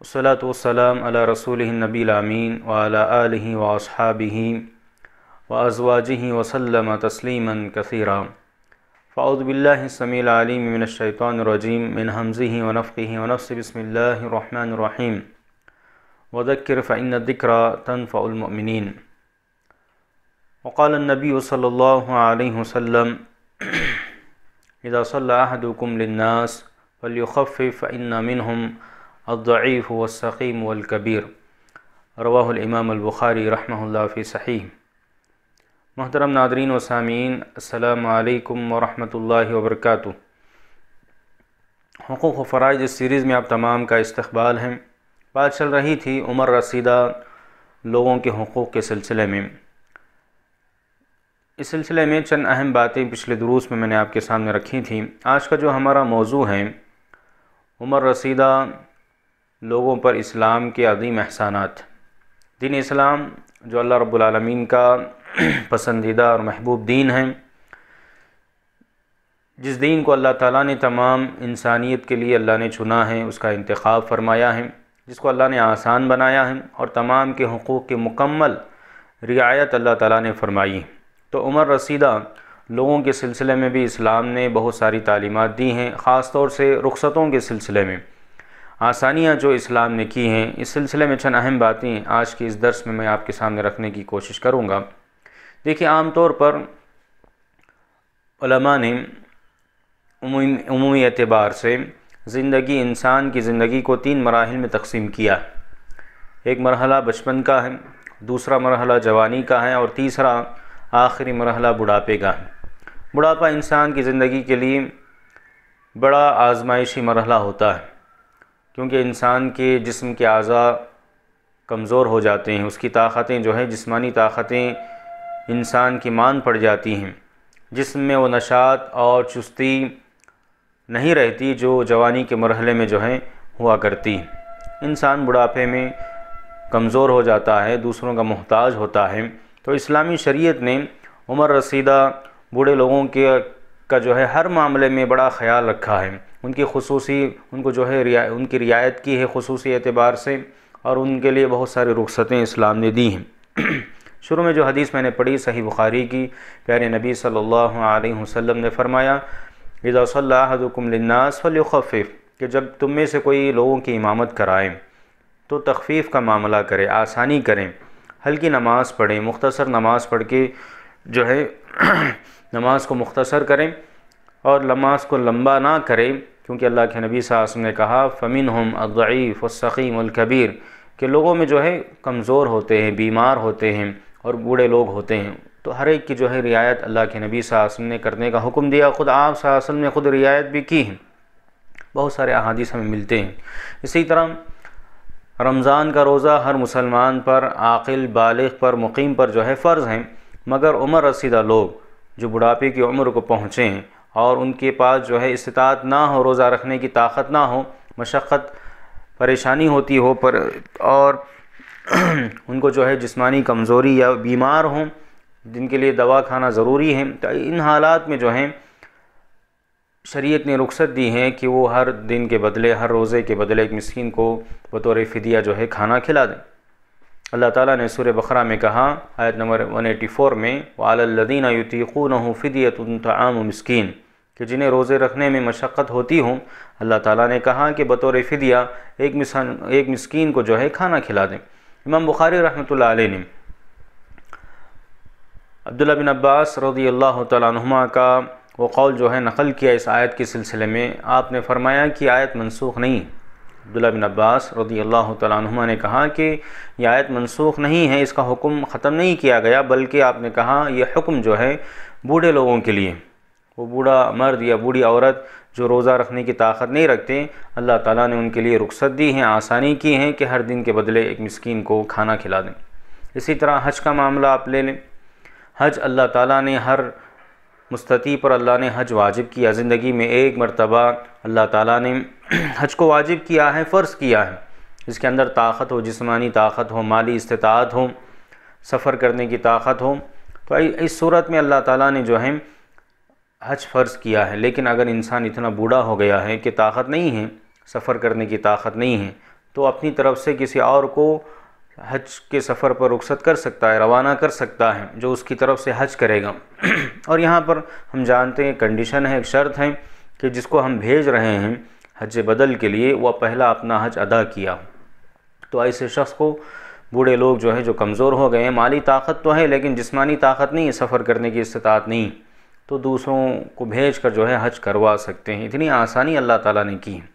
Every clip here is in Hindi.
والصلاة والسلام على رسوله النبي الأمين وعلى آله وأصحابه وأزواجه وسلم تسليما كثيرا فأعوذ بالله السميع العليم من الشيطان الرجيم من همزه ونفقه ونفس بسم الله الرحمن الرحيم وذكر فإن الذكرى تنفع المؤمنين وقال النبي صلى الله عليه وسلم إذا صلى أحدكم للناس فليخفف فإن منهم अद्दीफ़ वसकीम वलकबीर रवाहमाम अलबुखारी रहमल फ़ी सही मोहतरम नादरीन वसामीन अल्लाम वरहमल वबरक हकूक़ व फ़राइज इस सीरीज़ में आप तमाम का इस्तबाल हैं बात चल रही थी उमर रसीदा लोगों के हकूक़ के सिलसिले में इस सिलसिले में चंद अहम बातें पिछले दुरूस में मैंने आपके सामने रखी थी आज का जो हमारा मौजू है उमर रसीदा लोगों पर इस्लाम के अदीम एहसानात दिन इस्लाम जो अल्लाह रब्बुल का पसंदीदा और महबूब दीन है जिस दीन को अल्लाह ताला ने तमाम इंसानियत के लिए अल्लाह ने चुना है उसका इंतखब फरमाया है जिसको अल्लाह ने आसान बनाया है और तमाम के हकूक़ के मुकम्मल रियायत अल्लाह ताला ने फरमाई तो उमर रसीदा लोगों के सिलसिले में भी इस्लाम ने बहुत सारी तालीमत दी हैं ख़ास तौर से रुख्सतों के सिलसिले में आसानियाँ जो इस्लाम ने की हैं इस सिलसिले में चंद अहम बातें आज के इस दर्स में मैं आपके सामने रखने की कोशिश करूँगा देखिए आम तौर पर ने अमूमी एतबार से ज़िंदगी इंसान की ज़िंदगी को तीन मराहल में तकसीम किया एक मरहला बचपन का है दूसरा मरहला जवानी का है और तीसरा आखिरी मरहला बुढ़ापे का है बुढ़ापा इंसान की ज़िंदगी के लिए बड़ा आजमाइशी मरहला होता है क्योंकि इंसान के जिस्म के अज़ा कमज़ोर हो जाते हैं उसकी ताकतें जो हैं जिस्मानी ताकतें इंसान की मान पड़ जाती हैं जिसम में वो नशात और चुस्ती नहीं रहती जो जवानी के मरहले में जो है हुआ करती इंसान बुढ़ापे में कमज़ोर हो जाता है दूसरों का मोहताज होता है तो इस्लामी शरीयत ने उमर रसीदा बूढ़े लोगों के का जो है हर मामले में बड़ा ख्याल रखा है उनकी खसूसी उनको जो है रिया उनकी रियायत की है खसूस एतबार से और उनके लिए बहुत सारी रुखसतें इस्लाम ने दी हैं शुरू में जो हदीस मैंने पढ़ी सही बुखारी की प्यारे नबी सल्लल्लाहु अलैहि वसल्लम ने फरमाया इज़ासल्लाकुमनास फ़लखफ़ कि जब तुम में से कोई लोगों की इमामत कराएं तो तखफ़ीफ़ का मामला करें आसानी करें हल्की नमाज़ पढ़ें मुख्तसर नमाज़ पढ़ के जो है नमाज को मुख्तसर करें और लमास को लंबा ना करें क्योंकि अल्लाह के नबी साहब ने कहा फ़मिन हम अदीफ़ वसकीम अलकबीर के लोगों में जो है कमज़ोर होते हैं बीमार होते हैं और बूढ़े लोग होते हैं तो हर एक की जो है रियायत अल्लाह के नबी साहब ने करने का हुक्म दिया ख़ुद आप सासन ने ख़ुद रियायत भी की है बहुत सारे अहादीस हमें मिलते हैं इसी तरह रमज़ान का रोज़ा हर मुसलमान पर आकिल बाल पर मुकीम पर जो है फ़र्ज़ हैं मगर उम्र रसीदा लोग जो बुढ़ापे की उम्र को पहुँचे हैं और उनके पास जो है इस्तात ना हो रोज़ा रखने की ताकत ना हो मशक्क़त परेशानी होती हो पर और उनको जो है जिस्मानी कमज़ोरी या बीमार हों जिनके लिए दवा खाना ज़रूरी है तो इन हालात में जो है शरीयत ने रुख्सत दी है कि वो हर दिन के बदले हर रोज़े के बदले एक मस्किन को बतौर फ़दिया जो है खाना खिला दें अल्लाह ताला ने सूर बकरा में कहा आयत नंबर 184 में वालदीन युतीक़ून फ़िदियत तमाम मस्किन कि जिन्हें रोज़े रखने में मशक्क़त होती हूँ अल्लाह ताला ने कहा कि बतौर फ़िदिया एक मिसान एक मस्किन को जो है खाना खिला दें इमाम बुखारी रहमत ने अब्दुल्ला बिन अब्बास रदी अल्लाह तुमा का वो कौल जो है नकल किया इस आयत के सिलसिले में आपने फरमाया कि आयत मनसूख नहीं अब्दुल्ला बिन अब्बास रदी अल्लाह तुमा ने कहा कि यह आयत मनसूख नहीं है इसका हुक्म ख़त्म नहीं किया गया बल्कि आपने कहा यह हुक्म जो है बूढ़े लोगों के लिए वो बूढ़ा मर्द या बूढ़ी औरत जो रोज़ा रखने की ताकत नहीं रखते अल्लाह ताला ने उनके लिए रुख्सत दी है आसानी की है कि हर दिन के बदले एक मस्किन को खाना खिला दें इसी तरह हज का मामला आप ले लें हज अल्लाह ताला ने हर मुस्तती पर अल्लाह ने हज वाजिब किया ज़िंदगी में एक मरतबा अल्लाह ताला ने हज को वाजिब किया है फ़र्ज़ किया है इसके अंदर ताकत हो जिसमानी ताकत हो माली इस्तात हो सफ़र करने की ताकत हो तो इस सूरत में अल्लाह ताला ने जो है हज फ़र्ज़ किया है लेकिन अगर इंसान इतना बूढ़ा हो गया है कि ताकत नहीं है सफ़र करने की ताकत नहीं है तो अपनी तरफ से किसी और को हज के सफ़र पर रुखसत कर सकता है रवाना कर सकता है जो उसकी तरफ से हज करेगा और यहाँ पर हम जानते हैं कंडीशन है एक शर्त है कि जिसको हम भेज रहे हैं हज बदल के लिए वह पहला अपना हज अदा किया तो ऐसे शख्स को बूढ़े लोग जो है जो कमज़ोर हो गए हैं माली ताकत तो है लेकिन जिसमानी ताकत नहीं है सफ़र करने की इस्तात नहीं तो दूसरों को भेज कर जो है हज करवा सकते हैं इतनी आसानी अल्लाह ताला ने की है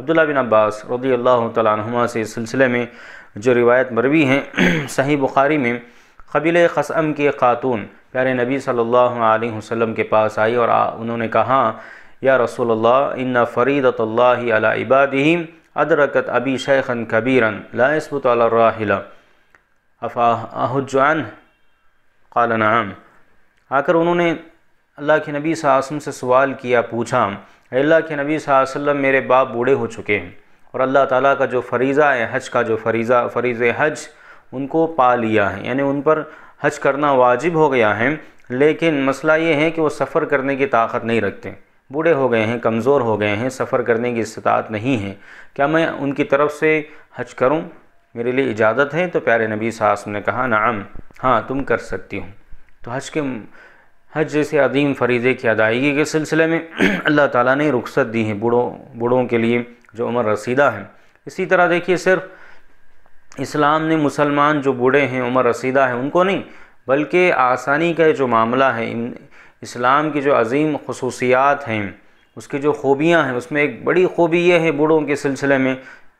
अब्दुल्ला बिन अब्बास रदी अल्लाह तुमा से इस सिलसिले में जो रिवायत मरवी हैं सही बुखारी में कबील कसम की खातून प्यारे नबी सल्लल्लाहु अलैहि वसल्लम के पास आई और आ, उन्होंने कहा या रसोल्ला इन फ़रीदतल्ला इबादी अदरकत अबी शेखन कबीरन लास्बत राहिला नाम आकर उन्होंने अल्लाह के नबी सासम से सवाल किया पूछा अल्लाह के नबी वसल्लम मेरे बाप बूढ़े हो चुके हैं और अल्लाह ताला का जो फरीज़ा है हज का जो फरीज़ा फरीज़ हज उनको पा लिया है यानी उन पर हज करना वाजिब हो गया है लेकिन मसला ये है कि वो सफ़र करने की ताकत नहीं रखते बूढ़े हो गए हैं कमज़ोर हो गए हैं सफ़र करने की इस्तात नहीं है क्या मैं उनकी तरफ से हज करूँ मेरे लिए इजाज़त है तो प्यारे नबी साहब ने कहा नाम हाँ तुम कर सकती हो तो हज के हज जैसे अदीम फरीदे की अदायगी के सिलसिले में अल्लाह ताला ने रुख्सत दी है बूढ़ों बूढ़ों के लिए जो उम्र रसीदा हैं इसी तरह देखिए सिर्फ इस्लाम ने मुसलमान जो बूढ़े हैं उम्र रसीदा हैं उनको नहीं बल्कि आसानी का जो मामला है इस्लाम की जो अजीम खसूसियात हैं उसकी जो खूबियाँ हैं उसमें एक बड़ी खूबी यह है बूढ़ों के सिलसिले में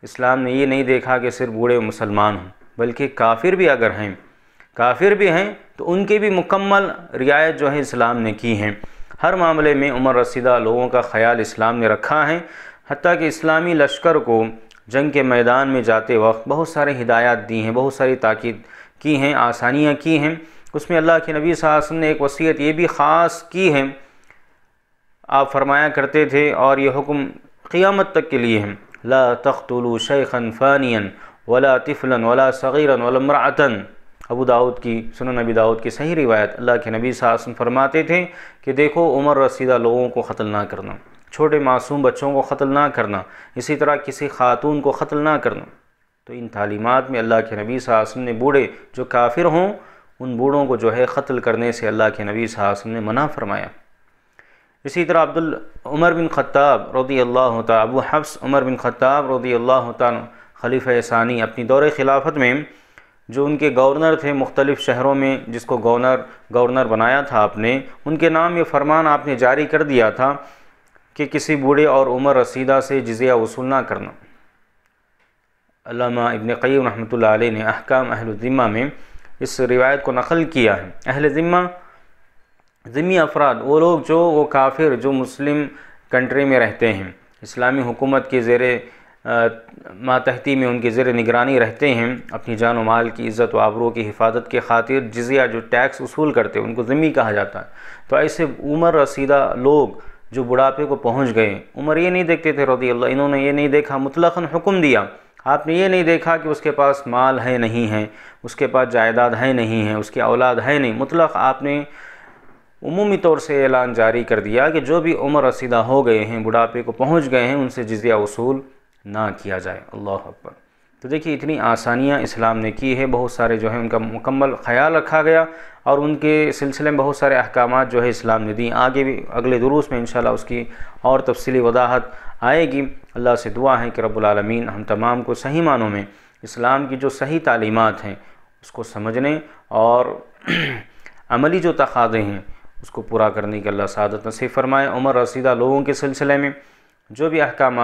इस्लाम ने ये नहीं देखा कि सिर्फ बूढ़े मुसलमान हों बल्कि काफिर भी अगर हैं काफिर भी हैं तो उनकी भी मुकम्मल रियायत जो है इस्लाम ने की है हर मामले में उम्र रसीदा लोगों का ख्याल इस्लाम ने रखा है हती कि इस्लामी लश्कर को जंग के मैदान में जाते वक्त बहुत सारे हिदायत दी हैं बहुत सारी ताक़द की हैं आसानियाँ की हैं उसमें अल्लाह के नबी वसल्लम ने एक वसीयत ये भी ख़ास की है आप फरमाया करते थे और ये हुक्म क़ियामत तक के लिए हैं ला तख्तुलू शेखन फ़ानियन वला तिफ़लन वला सग़ीरन मरातन अबू दाऊद की सुन नबी दाऊद की सही रिवायत अल्लाह के नबी सासन फरमाते थे कि देखो उम्र रसीदा लोगों को ख़त्ल ना करना छोटे मासूम बच्चों को ख़त्ल ना करना इसी तरह किसी खातून को ख़त्ल ना करना तो इन तालीमत में अल्लाह के नबी सासन ने बूढ़े जो काफिर हों उन बूढ़ों को जो है ख़त्ल करने से अल्लाह के नबी सासन ने मना फ़रमाया इसी तरह अब्दुल उमर बिन ख़त्ताब रदी अल्लाह अबू हफ्स उमर बिन ख़त्ताब रदी अल्लाह खलीफ़ सानी अपनी दौर खिलाफत में जो उनके गवर्नर थे मुख्तलिफ़ शहरों में जिसको गवर्नर गवर्नर बनाया था आपने उनके नाम ये फरमान आपने जारी कर दिया था कि किसी बूढ़े और उमर रसीदा से जजिया वसूल ना करना अलामा इबन क़यम रहमतुल्लाह अलैह ने अहकाम अहलुज़िम्मा में इस रिवायत को नकल किया है अहल ज़िम्मा ज़िम्मी अफराद वो लोग जो वो काफिर जो मुस्लिम कंट्री में रहते हैं इस्लामी हुकूमत के ज़ेर मातहती में उनके ज़र निगरानी रहते हैं अपनी जान व माल की इज़्ज़त व आबरों की हिफाजत के खातिर जजिया जो टैक्स वसूल करते हैं उनको ज़मी कहा जाता है तो ऐसे उम्र रसीदा लोग जो बुढ़ापे को पहुँच गए उम्र ये नहीं देखते थे रदी अल्लाह इन्होंने ये नहीं देखा मुतलखन हुक्म दिया आपने ये नहीं देखा कि उसके पास माल है नहीं है उसके पास जायदाद है नहीं है उसकी औलाद है नहीं मुतलक आपने उमूमी तौर से ऐलान जारी कर दिया कि जो भी उम्र रसीदा हो गए हैं बुढ़ापे को पहुँच गए हैं उनसे जजिया वसूल ना किया जाए अल्लाह अकबर तो देखिए इतनी आसानियाँ इस्लाम ने की है बहुत सारे जो है उनका मुकम्मल ख्याल रखा गया और उनके सिलसिले में बहुत सारे अहकाम जो है इस्लाम ने दी आगे भी अगले दुरूस में इन उसकी और तफसली वजाहत आएगी अल्लाह से दुआ है कि रबालमीन हम तमाम को सही मानों में इस्लाम की जो सही तालीमत हैं उसको समझने और अमली जो तकादे हैं उसको पूरा करने के अल्लाह सादत नसीब फरमाए उमर रसीदा लोगों के सिलसिले में जो भी अहकाम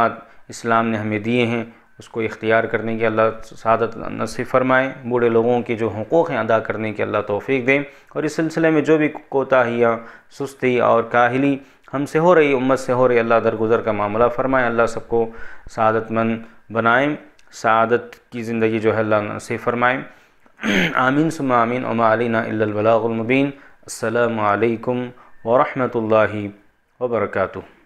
इस्लाम ने हमें दिए हैं उसको इख्तियार करने की अल्लाह सदत नसीब फरमाएँ बूढ़े लोगों के जो हकूक़ हैं अदा करने की अल्लाह तोफ़ी दें और इस सिलसिले में जो भी कोताहियाँ सुस्ती और काहली हमसे हो रही उम्मत से हो रही अल्लाह दरगुजर का मामला फ़रमाएँ अल्लाह सबको सदतमंद बनाएँ सदत की ज़िंदगी जो है अल्लाह नसीब फ़रमाएँ आमीन सुम आमीन उमालीना अल्लाबलामबीन अल्लाम वरहमल वर्का